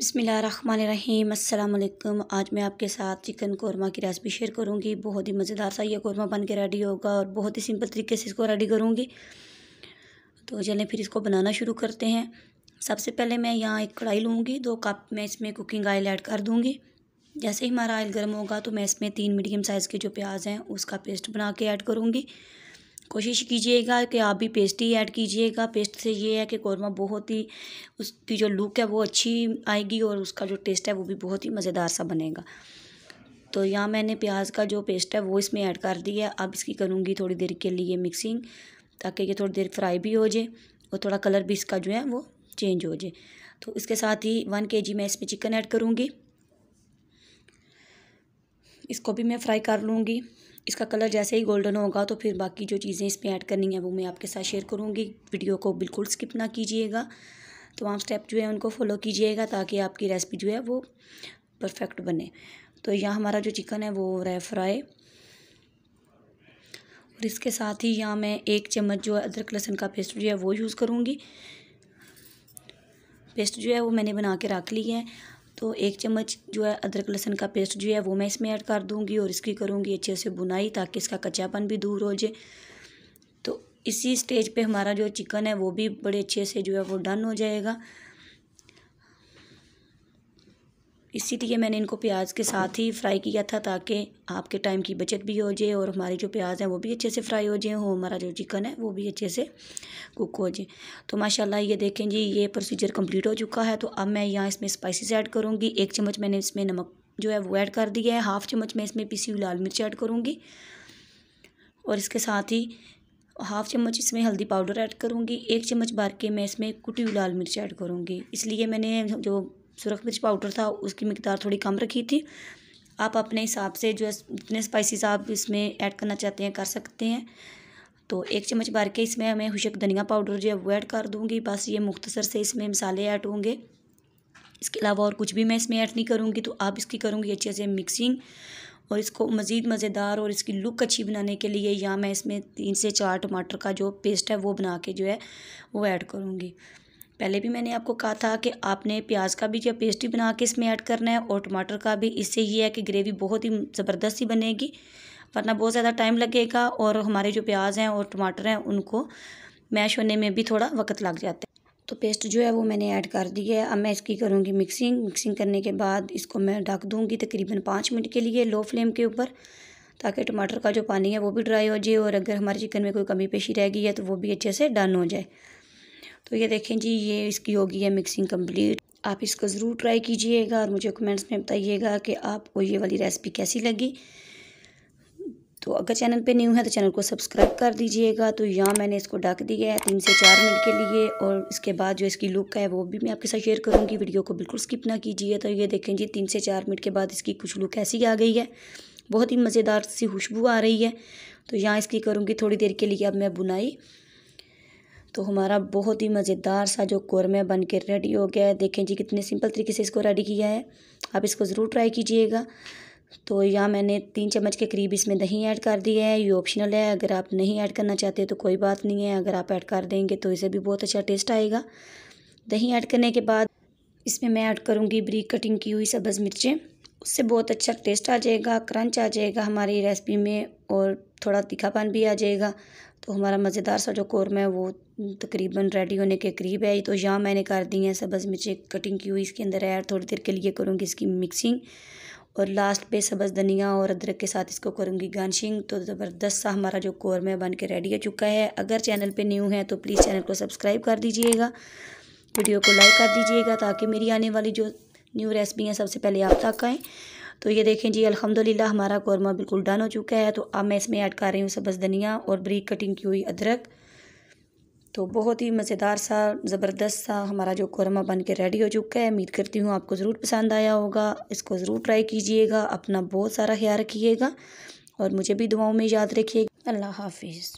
अस्सलाम वालेकुम आज मैं आपके साथ चिकन कौरमा की रेसिपी शेयर करूंगी बहुत ही मज़ेदार सा ये कौरमा बन के रेडी होगा और बहुत ही सिंपल तरीके से इसको रेडी करूंगी तो चलें फिर इसको बनाना शुरू करते हैं सबसे पहले मैं यहाँ एक कढ़ाई लूँगी दो कप मैं इसमें कुकिंग ऑयल ऐड कर दूँगी जैसे ही हमारा ऑयल गर्म होगा तो मैं इसमें तीन मीडियम साइज़ के जो प्याज हैं उसका पेस्ट बना के ऐड करूँगी कोशिश कीजिएगा कि आप भी पेस्ट ही ऐड कीजिएगा पेस्ट से ये है कि कौरमा बहुत ही उसकी जो लुक है वो अच्छी आएगी और उसका जो टेस्ट है वो भी बहुत ही मज़ेदार सा बनेगा तो यहाँ मैंने प्याज का जो पेस्ट है वो इसमें ऐड कर दिया है अब इसकी करूँगी थोड़ी देर के लिए मिक्सिंग ताकि ये थोड़ी देर फ्राई भी हो जाए और थोड़ा कलर भी इसका जो है वो चेंज हो जाए तो इसके साथ ही वन के जी मैं इसमें चिकन ऐड करूँगी इसको भी मैं फ्राई कर लूँगी इसका कलर जैसे ही गोल्डन होगा तो फिर बाकी जो चीज़ें इसमें ऐड करनी है वो मैं आपके साथ शेयर करूँगी वीडियो को बिल्कुल स्किप ना कीजिएगा तमाम स्टेप जो है उनको फॉलो कीजिएगा ताकि आपकी रेसिपी जो है वो परफेक्ट बने तो यहाँ हमारा जो चिकन है वो हो फ्राई और इसके साथ ही यहाँ मैं एक चम्मच जो है अदरक लहसुन का पेस्ट जो है वो यूज़ करूँगी पेस्ट जो है वो मैंने बना के रख ली है तो एक चम्मच जो है अदरक लहसन का पेस्ट जो है वो मैं इसमें ऐड कर दूँगी और इसकी करूँगी अच्छे से बुनाई ताकि इसका कच्चापन भी दूर हो जाए तो इसी स्टेज पे हमारा जो चिकन है वो भी बड़े अच्छे से जो है वो डन हो जाएगा इसीलिए मैंने इनको प्याज के साथ ही फ्राई किया था ताकि आपके टाइम की बचत भी हो जाए और हमारी जो प्याज है वो भी अच्छे से फ्राई हो जाए और हमारा जो चिकन है वो भी अच्छे से कुक हो जाए तो माशाल्लाह ये देखें जी ये प्रोसीजर कंप्लीट हो चुका है तो अब मैं यहाँ इसमें स्पाइसेस ऐड करूँगी एक चम्मच मैंने इसमें नमक जो है वो ऐड कर दिया है हाफ़ चम्मच मैं इसमें पीसी हुई लाल मिर्च ऐड करूँगी और इसके साथ ही हाफ़ चम्मच इसमें हल्दी पाउडर ऐड करूँगी एक चम्मच भर के मैं इसमें कुटी हुई लाल मिर्च ऐड करूँगी इसलिए मैंने जो सुरख मिर्च पाउडर था उसकी मकदार थोड़ी कम रखी थी आप अपने हिसाब से जो है जितने स्पाइसिस आप इसमें ऐड करना चाहते हैं कर सकते हैं तो एक चम्मच भर के इसमें मैं हुशक धनिया पाउडर जो है वो ऐड कर दूँगी बस ये मुख्तसर से इसमें मसाले ऐड होंगे इसके अलावा और कुछ भी मैं इसमें ऐड नहीं करूँगी तो आप इसकी करूँगी अच्छे से मिक्सिंग और इसको मज़ीद मज़ेदार और इसकी लुक अच्छी बनाने के लिए या मैं इसमें तीन से चार टमाटर का जो पेस्ट है वो बना के जो है वो ऐड करूँगी पहले भी मैंने आपको कहा था कि आपने प्याज का भी जो पेस्ट ही बना के इसमें ऐड करना है और टमाटर का भी इससे ये है कि ग्रेवी बहुत ही ज़बरदस्त ही बनेगी वरना बहुत ज़्यादा टाइम लगेगा और हमारे जो प्याज हैं और टमाटर हैं उनको मैश होने में भी थोड़ा वक्त लग जाता है तो पेस्ट जो है वो मैंने ऐड कर दी है अब मैं इसकी करूँगी मिक्सिंग मिक्सिंग करने के बाद इसको मैं ढक दूँगी तकरीबन पाँच मिनट के लिए लो फ्लेम के ऊपर ताकि टमाटर का जो पानी है वो भी ड्राई हो जाए और अगर हमारे चिकन में कोई कमी पेशी रह गई है तो वो भी अच्छे से डन हो जाए तो ये देखें जी ये इसकी होगी है मिक्सिंग कंप्लीट आप इसको ज़रूर ट्राई कीजिएगा और मुझे कमेंट्स में बताइएगा कि आपको ये वाली रेसिपी कैसी लगी तो अगर चैनल पे न्यू है तो चैनल को सब्सक्राइब कर दीजिएगा तो यहाँ मैंने इसको ढक दिया है तीन से चार मिनट के लिए और इसके बाद जो इसकी लुक है वो भी मैं आपके साथ शेयर करूँगी वीडियो को बिल्कुल स्किप ना कीजिए तो ये देखें जी तीन से चार मिनट के बाद इसकी कुछ लुक ऐसी आ गई है बहुत ही मज़ेदार सी खुशबू आ रही है तो यहाँ इसकी करूँगी थोड़ी देर के लिए अब मैं बुनाई तो हमारा बहुत ही मज़ेदार सा जो कौरमा बन के रेडी हो गया है देखें जी कितने सिंपल तरीके से इसको रेडी किया है आप इसको ज़रूर ट्राई कीजिएगा तो यहाँ मैंने तीन चम्मच के करीब इसमें दही ऐड कर दिया है ये ऑप्शनल है अगर आप नहीं ऐड करना चाहते तो कोई बात नहीं है अगर आप ऐड कर देंगे तो इसे भी बहुत अच्छा टेस्ट आएगा दही ऐड करने के बाद इसमें मैं ऐड करूँगी ब्रीक कटिंग की हुई सब्ज़ मिर्चें उससे बहुत अच्छा टेस्ट आ जाएगा क्रंच आ जाएगा हमारी रेसिपी में और थोड़ा तीखापन भी आ जाएगा तो हमारा मज़ेदार सा जो कौरमा है वो तकरीबन रेडी होने के करीब है तो यहाँ मैंने कर दी है सब्ज़ मिर्चें कटिंग की हुई इसके अंदर है थोड़ी देर के लिए करूँगी इसकी मिक्सिंग और लास्ट पे सब्ज़ धनिया और अदरक के साथ इसको करूँगी गार्निशिंग तो ज़बरदस्त सा हमारा जो कौरमा बन के रेडी हो चुका है अगर चैनल पर न्यू है तो प्लीज़ चैनल को सब्सक्राइब कर दीजिएगा वीडियो को लाइक कर दीजिएगा ताकि मेरी आने वाली जो न्यू रेसिपियाँ सबसे पहले आप तक आएँ तो ये देखें जी अल्हम्दुलिल्लाह हमारा कौरमा बिल्कुल डन हो चुका है तो अब मैं इसमें ऐड कर रही हूँ सब्ज़ धनिया और ब्रीक कटिंग की हुई अदरक तो बहुत ही मज़ेदार सा ज़बरदस्त सा हमारा जो कौरमा बन के रेडी हो चुका है उम्मीद करती हूँ आपको ज़रूर पसंद आया होगा इसको ज़रूर ट्राई कीजिएगा अपना बहुत सारा ख्याल रखिएगा और मुझे भी दुआओं में याद रखिएगा अल्लाह हाफिज़